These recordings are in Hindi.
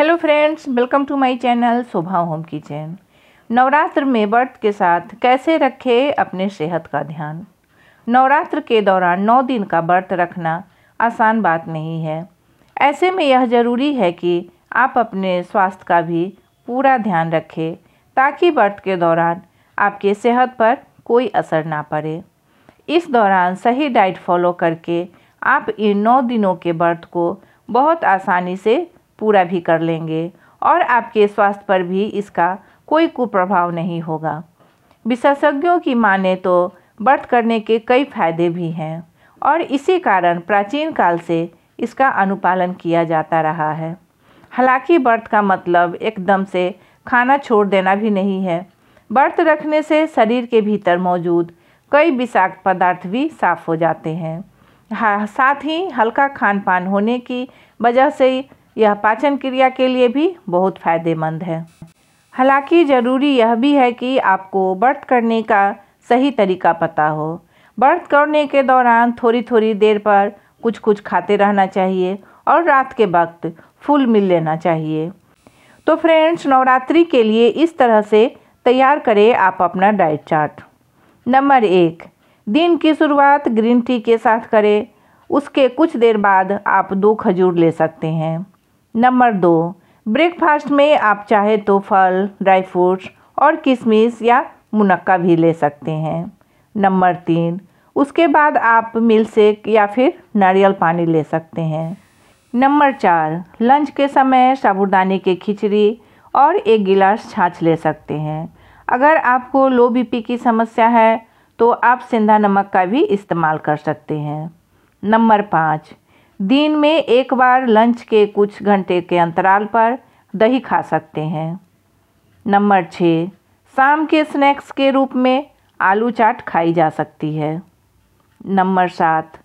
hello friends welcome to my channel Shobha home kitchen Navratra में व्रत के साथ कैसे रखें अपने सेहत का ध्यान नवरात्र के दौरान नौ दिन का व्रत रखना आसान बात नहीं है ऐसे में यह ज़रूरी है कि आप अपने स्वास्थ्य का भी पूरा ध्यान रखें ताकि व्रत के दौरान आपके सेहत पर कोई असर ना पड़े इस दौरान सही डाइट फॉलो करके आप इन नौ दिनों के व्रत को बहुत आसानी से पूरा भी कर लेंगे और आपके स्वास्थ्य पर भी इसका कोई कुप्रभाव नहीं होगा विशेषज्ञों की माने तो व्रत करने के कई फायदे भी हैं और इसी कारण प्राचीन काल से इसका अनुपालन किया जाता रहा है हालांकि व्रत का मतलब एकदम से खाना छोड़ देना भी नहीं है व्रत रखने से शरीर के भीतर मौजूद कई विषाक्त पदार्थ भी साफ हो जाते हैं हाँ साथ ही हल्का खान पान होने की वजह से यह पाचन क्रिया के लिए भी बहुत फायदेमंद है हालांकि ज़रूरी यह भी है कि आपको व्रत करने का सही तरीका पता हो व्रत करने के दौरान थोड़ी थोड़ी देर पर कुछ कुछ खाते रहना चाहिए और रात के वक्त फूल मिल लेना चाहिए तो फ्रेंड्स नवरात्रि के लिए इस तरह से तैयार करें आप अपना डाइट चार्ट नंबर एक दिन की शुरुआत ग्रीन टी के साथ करें उसके कुछ देर बाद आप दो खजूर ले सकते हैं नंबर दो ब्रेकफास्ट में आप चाहे तो फल ड्राई फ्रूट्स और किशमिश या मुनक्का भी ले सकते हैं नंबर तीन उसके बाद आप मिल्क शेक या फिर नारियल पानी ले सकते हैं नंबर चार लंच के समय साबुदाने की खिचड़ी और एक गिलास छाछ ले सकते हैं अगर आपको लो बीपी की समस्या है तो आप सेंधा नमक का भी इस्तेमाल कर सकते हैं नंबर पाँच दिन में एक बार लंच के कुछ घंटे के अंतराल पर दही खा सकते हैं नंबर छः शाम के स्नैक्स के रूप में आलू चाट खाई जा सकती है नंबर सात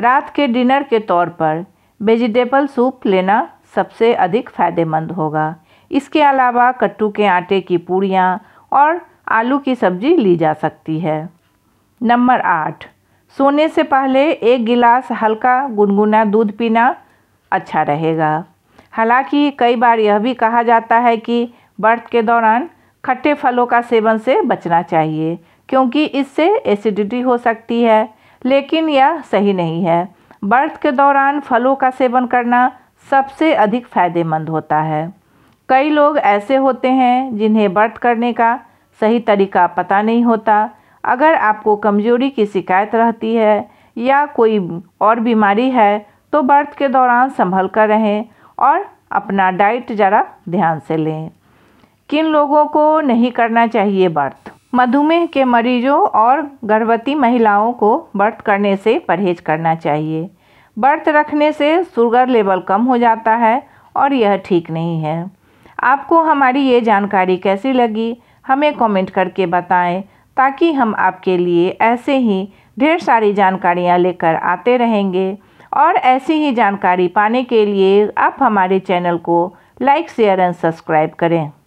रात के डिनर के तौर पर वेजिटेबल सूप लेना सबसे अधिक फ़ायदेमंद होगा इसके अलावा कट्टू के आटे की पूड़ियाँ और आलू की सब्जी ली जा सकती है नंबर आठ सोने से पहले एक गिलास हल्का गुनगुना दूध पीना अच्छा रहेगा हालांकि कई बार यह भी कहा जाता है कि बर्थ के दौरान खट्टे फलों का सेवन से बचना चाहिए क्योंकि इससे एसिडिटी हो सकती है लेकिन यह सही नहीं है बर्थ के दौरान फलों का सेवन करना सबसे अधिक फ़ायदेमंद होता है कई लोग ऐसे होते हैं जिन्हें बर्थ करने का सही तरीका पता नहीं होता अगर आपको कमजोरी की शिकायत रहती है या कोई और बीमारी है तो बर्थ के दौरान संभल कर रहें और अपना डाइट ज़रा ध्यान से लें किन लोगों को नहीं करना चाहिए बर्थ मधुमेह के मरीजों और गर्भवती महिलाओं को बर्थ करने से परहेज करना चाहिए बर्थ रखने से शुगर लेवल कम हो जाता है और यह ठीक नहीं है आपको हमारी ये जानकारी कैसी लगी हमें कमेंट करके बताएं ताकि हम आपके लिए ऐसे ही ढेर सारी जानकारियाँ लेकर आते रहेंगे और ऐसी ही जानकारी पाने के लिए आप हमारे चैनल को लाइक शेयर एंड सब्सक्राइब करें